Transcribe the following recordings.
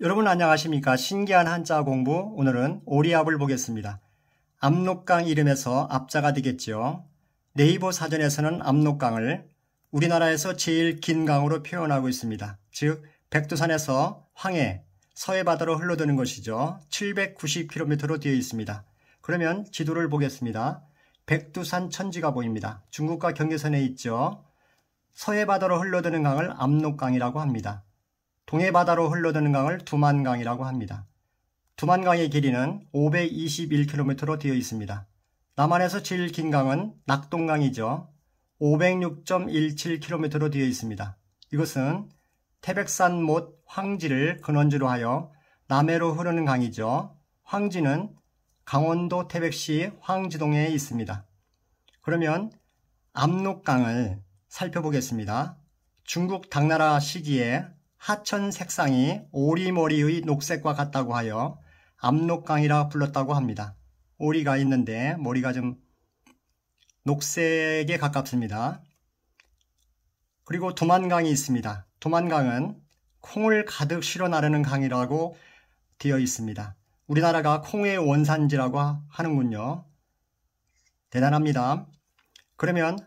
여러분 안녕하십니까? 신기한 한자 공부 오늘은 오리압을 보겠습니다. 압록강 이름에서 압자가 되겠지요. 네이버 사전에서는 압록강을 우리나라에서 제일 긴 강으로 표현하고 있습니다. 즉 백두산에서 황해, 서해바다로 흘러드는 것이죠. 790km로 되어 있습니다. 그러면 지도를 보겠습니다. 백두산 천지가 보입니다. 중국과 경계선에 있죠. 서해바다로 흘러드는 강을 압록강이라고 합니다. 동해바다로 흘러드는 강을 두만강이라고 합니다. 두만강의 길이는 521km로 되어 있습니다. 남한에서 제일 긴 강은 낙동강이죠. 506.17km로 되어 있습니다. 이것은 태백산 못 황지를 근원지로 하여 남해로 흐르는 강이죠. 황지는 강원도 태백시 황지동에 있습니다. 그러면 압록강을 살펴보겠습니다. 중국 당나라 시기에 하천 색상이 오리머리의 녹색과 같다고 하여 압록강이라 불렀다고 합니다. 오리가 있는데 머리가 좀 녹색에 가깝습니다. 그리고 도만강이 있습니다. 도만강은 콩을 가득 실어 나르는 강이라고 되어 있습니다. 우리나라가 콩의 원산지라고 하는군요. 대단합니다. 그러면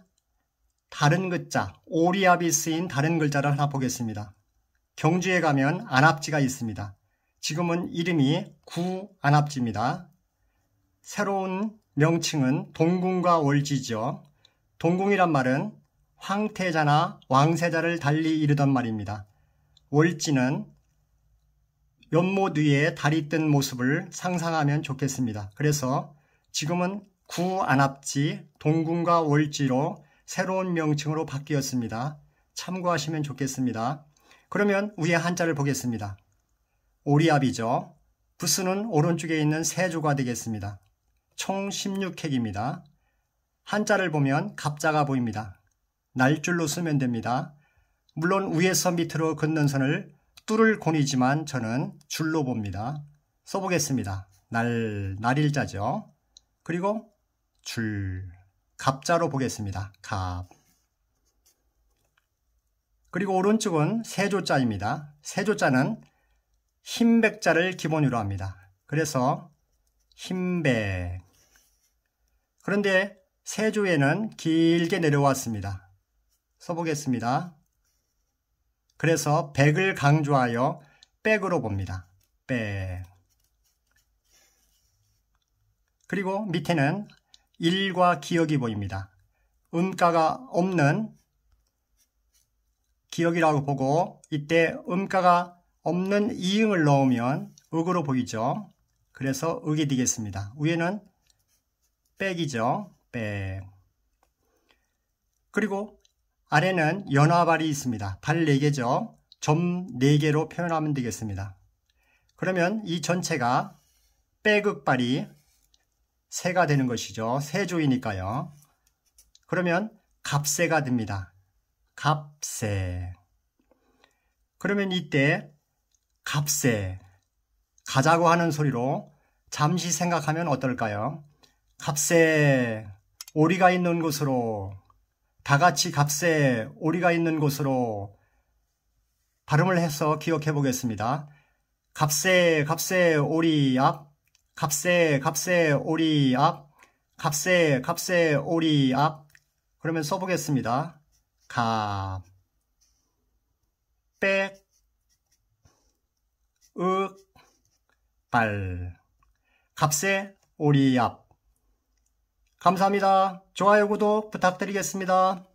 다른 글자, 오리압이 쓰인 다른 글자를 하나 보겠습니다. 경주에 가면 안압지가 있습니다. 지금은 이름이 구안압지입니다. 새로운 명칭은 동궁과 월지죠. 동궁이란 말은 황태자나 왕세자를 달리 이르던 말입니다. 월지는 연못 위에 달이 뜬 모습을 상상하면 좋겠습니다. 그래서 지금은 구안압지, 동궁과 월지로 새로운 명칭으로 바뀌었습니다. 참고하시면 좋겠습니다. 그러면 위에 한자를 보겠습니다. 오리압이죠. 부스는 오른쪽에 있는 세조가 되겠습니다. 총 16획입니다. 한자를 보면 갑자가 보입니다. 날줄로 쓰면 됩니다. 물론 위에서 밑으로 긋는 선을 뚫을 곤이지만 저는 줄로 봅니다. 써보겠습니다. 날, 날일자죠. 그리고 줄, 갑자로 보겠습니다. 갑. 그리고 오른쪽은 세조자입니다. 세조자는 흰백자를 기본으로 합니다. 그래서 흰백 그런데 세조에는 길게 내려왔습니다. 써보겠습니다. 그래서 백을 강조하여 백으로 봅니다. 백 그리고 밑에는 일과 기억이 보입니다. 음가가 없는 기억이라고 보고 이때 음가가 없는 이응을 넣으면 읍으로 보이죠. 그래서 읍이 되겠습니다. 위에는 백이죠. 백. 그리고 아래는 연화발이 있습니다. 발 4개죠. 점 4개로 표현하면 되겠습니다. 그러면 이 전체가 빼극발이 세가 되는 것이죠. 세조이니까요. 그러면 갑세가 됩니다. 갑세 그러면 이때 갑세 가자고 하는 소리로 잠시 생각하면 어떨까요? 갑세 오리가 있는 곳으로 다같이 갑세 오리가 있는 곳으로 발음을 해서 기억해 보겠습니다. 갑세갑세 오리 앞갑세갑세 오리 앞갑세갑세 오리 앞 그러면 써보겠습니다. 가, 백, 윽, 발. 값의 오리압. 감사합니다. 좋아요, 구독 부탁드리겠습니다.